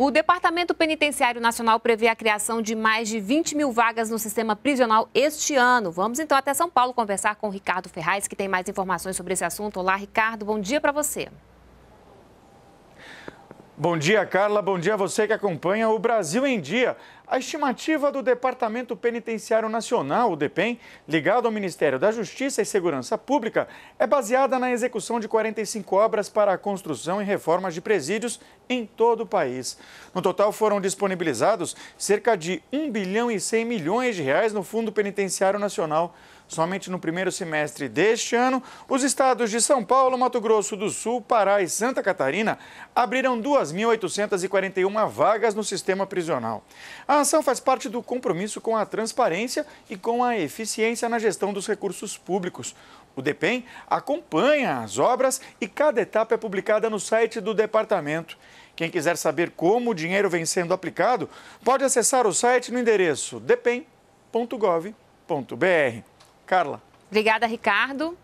O Departamento Penitenciário Nacional prevê a criação de mais de 20 mil vagas no sistema prisional este ano. Vamos então até São Paulo conversar com o Ricardo Ferraz, que tem mais informações sobre esse assunto. Olá, Ricardo, bom dia para você. Bom dia, Carla. Bom dia a você que acompanha o Brasil em Dia. A estimativa do Departamento Penitenciário Nacional, o DEPEN, ligado ao Ministério da Justiça e Segurança Pública, é baseada na execução de 45 obras para a construção e reformas de presídios em todo o país. No total foram disponibilizados cerca de 1 bilhão e 100 milhões de reais no Fundo Penitenciário Nacional. Somente no primeiro semestre deste ano, os estados de São Paulo, Mato Grosso do Sul, Pará e Santa Catarina abriram 2.841 vagas no sistema prisional. A ação faz parte do compromisso com a transparência e com a eficiência na gestão dos recursos públicos. O DEPEN acompanha as obras e cada etapa é publicada no site do departamento. Quem quiser saber como o dinheiro vem sendo aplicado, pode acessar o site no endereço depen.gov.br. Carla. Obrigada, Ricardo.